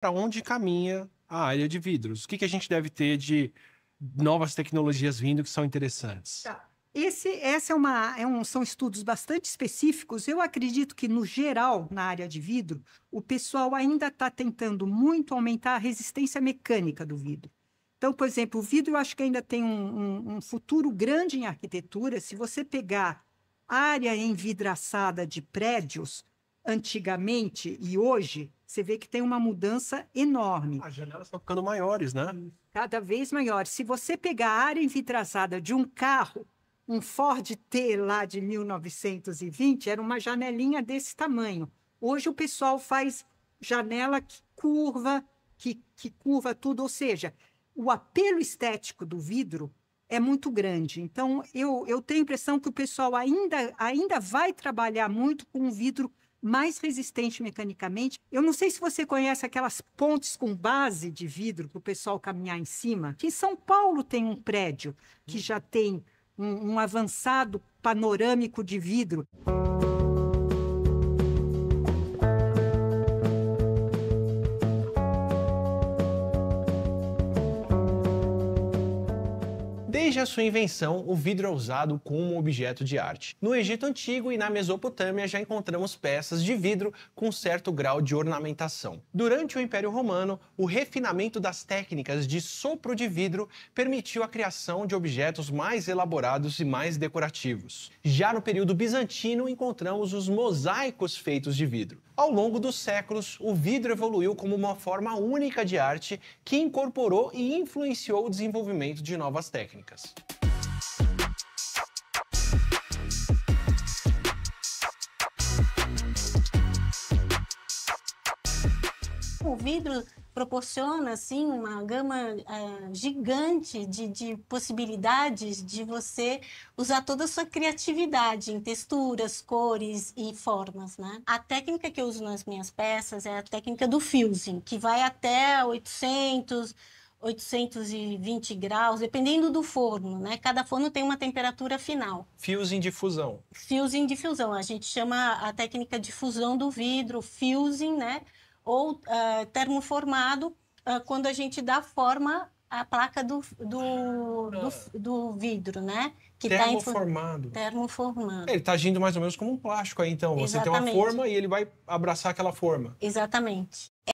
para onde caminha a área de vidros? O que, que a gente deve ter de novas tecnologias vindo que são interessantes? Tá. Esse, essa é uma, é um, são estudos bastante específicos. Eu acredito que, no geral, na área de vidro, o pessoal ainda está tentando muito aumentar a resistência mecânica do vidro. Então, por exemplo, o vidro eu acho que ainda tem um, um, um futuro grande em arquitetura. Se você pegar área envidraçada de prédios, antigamente e hoje, você vê que tem uma mudança enorme. As janelas estão ficando maiores, né? Cada vez maiores. Se você pegar a área envidraçada de um carro, um Ford T lá de 1920, era uma janelinha desse tamanho. Hoje o pessoal faz janela que curva, que, que curva tudo, ou seja, o apelo estético do vidro é muito grande. Então, eu, eu tenho a impressão que o pessoal ainda, ainda vai trabalhar muito com o vidro mais resistente mecanicamente. Eu não sei se você conhece aquelas pontes com base de vidro para o pessoal caminhar em cima. em São Paulo tem um prédio que já tem um, um avançado panorâmico de vidro. Desde a sua invenção, o vidro é usado como objeto de arte. No Egito Antigo e na Mesopotâmia já encontramos peças de vidro com certo grau de ornamentação. Durante o Império Romano, o refinamento das técnicas de sopro de vidro permitiu a criação de objetos mais elaborados e mais decorativos. Já no período bizantino, encontramos os mosaicos feitos de vidro. Ao longo dos séculos, o vidro evoluiu como uma forma única de arte que incorporou e influenciou o desenvolvimento de novas técnicas. Tipo, o vidro proporciona assim uma gama uh, gigante de, de, possibilidades de você usar toda a sua criatividade em texturas, cores e formas, né? A técnica que eu uso nas minhas peças é a técnica do fusing, que vai até 800 820 graus, dependendo do forno, né? Cada forno tem uma temperatura final. Fusing de Fusing de fusão, a gente chama a técnica de fusão do vidro, fusing, né? ou uh, termoformado uh, quando a gente dá forma à placa do, do, do, do vidro, né? Que tá termoformado. É, tá Termoformado. Ele está agindo mais ou menos como um plástico aí, então. Você tem uma forma e ele vai abraçar aquela forma. Exatamente.